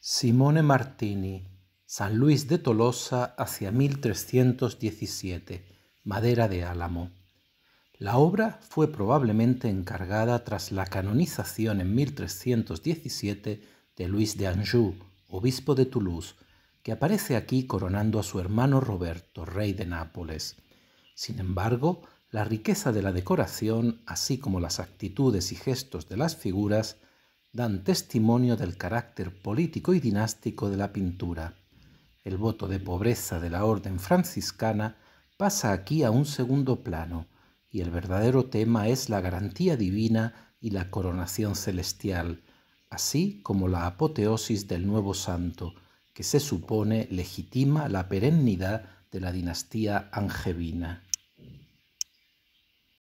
Simone Martini, San Luis de Tolosa hacia 1317, madera de álamo. La obra fue probablemente encargada tras la canonización en 1317 de Luis de Anjou, obispo de Toulouse, que aparece aquí coronando a su hermano Roberto, rey de Nápoles. Sin embargo, la riqueza de la decoración, así como las actitudes y gestos de las figuras, dan testimonio del carácter político y dinástico de la pintura. El voto de pobreza de la orden franciscana pasa aquí a un segundo plano, y el verdadero tema es la garantía divina y la coronación celestial, así como la apoteosis del nuevo santo, que se supone legitima la perennidad de la dinastía angevina.